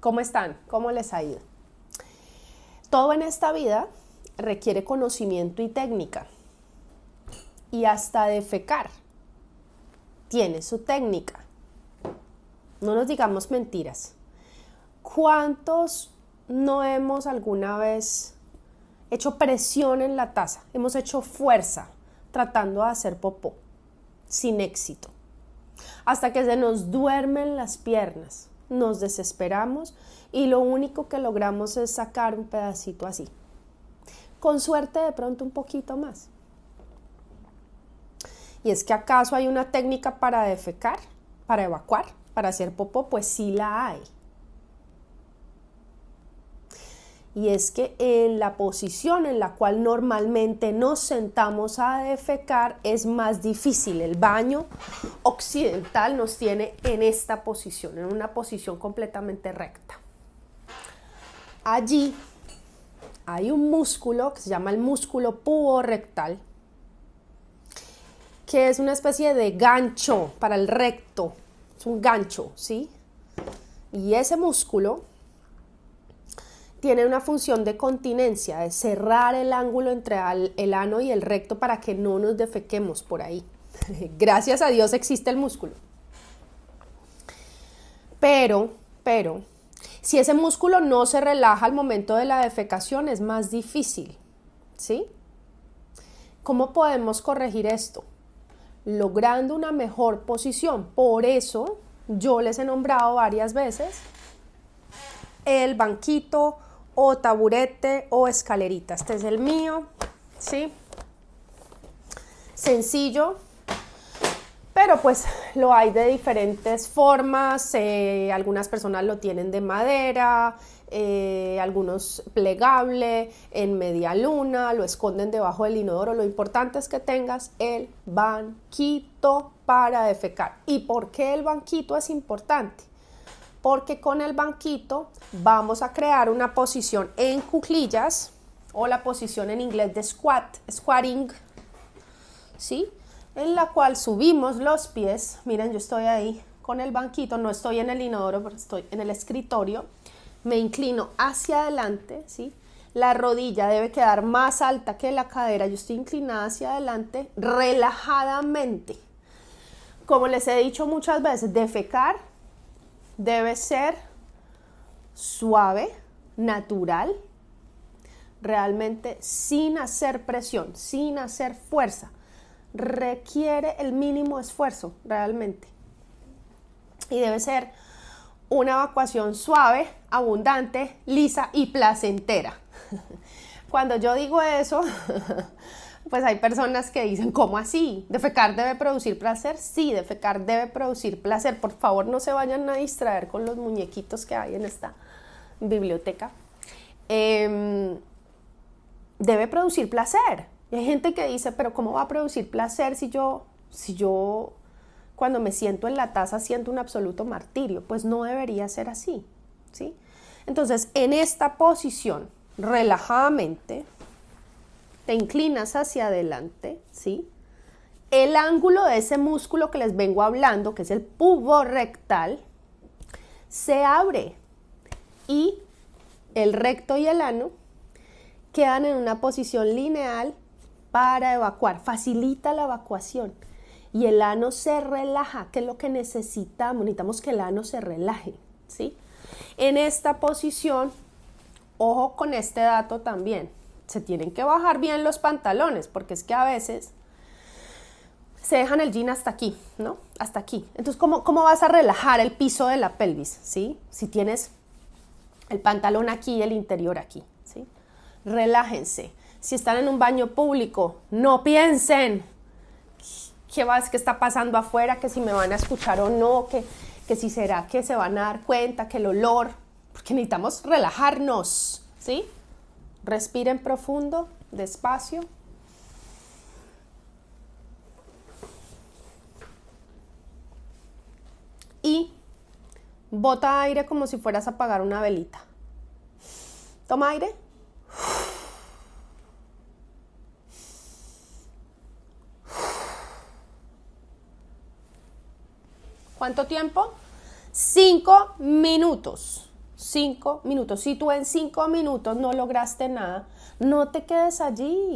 ¿Cómo están? ¿Cómo les ha ido? Todo en esta vida requiere conocimiento y técnica. Y hasta defecar tiene su técnica. No nos digamos mentiras. ¿Cuántos no hemos alguna vez hecho presión en la taza? Hemos hecho fuerza tratando de hacer popó sin éxito. Hasta que se nos duermen las piernas nos desesperamos y lo único que logramos es sacar un pedacito así. Con suerte de pronto un poquito más. ¿Y es que acaso hay una técnica para defecar, para evacuar, para hacer popó? Pues sí la hay. y es que en la posición en la cual normalmente nos sentamos a defecar es más difícil. El baño occidental nos tiene en esta posición, en una posición completamente recta. Allí hay un músculo que se llama el músculo rectal, que es una especie de gancho para el recto, es un gancho, ¿sí? Y ese músculo tiene una función de continencia, de cerrar el ángulo entre el ano y el recto para que no nos defequemos por ahí. Gracias a Dios existe el músculo. Pero, pero, si ese músculo no se relaja al momento de la defecación es más difícil, ¿sí? ¿Cómo podemos corregir esto? Logrando una mejor posición. Por eso yo les he nombrado varias veces el banquito o taburete o escalerita. Este es el mío, ¿sí? Sencillo, pero pues lo hay de diferentes formas. Eh, algunas personas lo tienen de madera, eh, algunos plegable, en media luna, lo esconden debajo del inodoro. Lo importante es que tengas el banquito para defecar. ¿Y por qué el banquito es importante? porque con el banquito vamos a crear una posición en cuclillas o la posición en inglés de squat, squatting, ¿sí? En la cual subimos los pies, miren yo estoy ahí con el banquito, no estoy en el inodoro, pero estoy en el escritorio, me inclino hacia adelante, ¿sí? La rodilla debe quedar más alta que la cadera, yo estoy inclinada hacia adelante relajadamente. Como les he dicho muchas veces, defecar debe ser suave, natural, realmente sin hacer presión, sin hacer fuerza. Requiere el mínimo esfuerzo, realmente. Y debe ser una evacuación suave, abundante, lisa y placentera. Cuando yo digo eso, pues hay personas que dicen, ¿cómo así? ¿Defecar debe producir placer? Sí, defecar debe producir placer. Por favor, no se vayan a distraer con los muñequitos que hay en esta biblioteca. Em, debe producir placer. Y hay gente que dice, pero ¿cómo va a producir placer si yo, si yo cuando me siento en la taza siento un absoluto martirio? Pues no debería ser así, ¿sí? Entonces, en esta posición, relajadamente, te inclinas hacia adelante, ¿sí? El ángulo de ese músculo que les vengo hablando, que es el pubo rectal, se abre y el recto y el ano quedan en una posición lineal para evacuar, facilita la evacuación y el ano se relaja, que es lo que necesitamos, necesitamos que el ano se relaje, ¿sí? En esta posición, ojo con este dato también, se tienen que bajar bien los pantalones, porque es que a veces se dejan el jean hasta aquí, ¿no? Hasta aquí. Entonces, ¿cómo, cómo vas a relajar el piso de la pelvis, ¿sí? Si tienes el pantalón aquí y el interior aquí, ¿sí? Relájense. Si están en un baño público, no piensen qué va, qué está pasando afuera, que si me van a escuchar o no, que, que si será que se van a dar cuenta, que el olor, porque necesitamos relajarnos, ¿sí? Respiren profundo, despacio. Y bota aire como si fueras a apagar una velita. Toma aire. ¿Cuánto tiempo? Cinco minutos. Cinco minutos. Si tú en cinco minutos no lograste nada, no te quedes allí.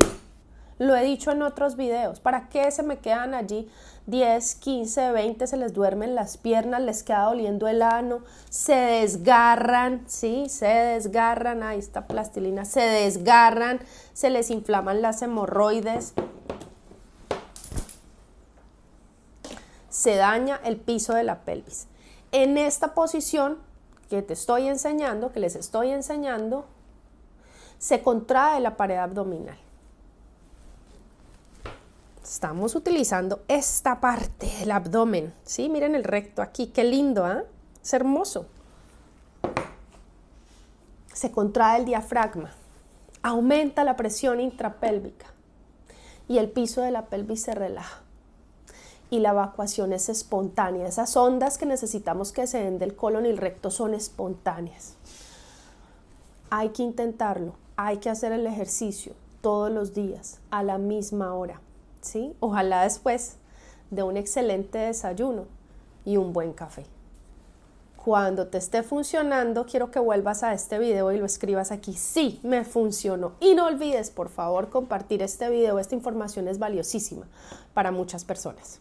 Lo he dicho en otros videos. ¿Para qué se me quedan allí 10, 15, 20? Se les duermen las piernas, les queda doliendo el ano, se desgarran, ¿sí? Se desgarran, ahí está plastilina, se desgarran, se les inflaman las hemorroides. Se daña el piso de la pelvis. En esta posición que te estoy enseñando, que les estoy enseñando, se contrae la pared abdominal. Estamos utilizando esta parte del abdomen, ¿sí? Miren el recto aquí, qué lindo, ¿ah? Es hermoso. Se contrae el diafragma, aumenta la presión intrapélvica y el piso de la pelvis se relaja y la evacuación es espontánea. Esas ondas que necesitamos que se den del colon y el recto son espontáneas. Hay que intentarlo, hay que hacer el ejercicio todos los días a la misma hora, ¿sí? Ojalá después de un excelente desayuno y un buen café. Cuando te esté funcionando, quiero que vuelvas a este video y lo escribas aquí. Sí, me funcionó. Y no olvides, por favor, compartir este video. Esta información es valiosísima para muchas personas.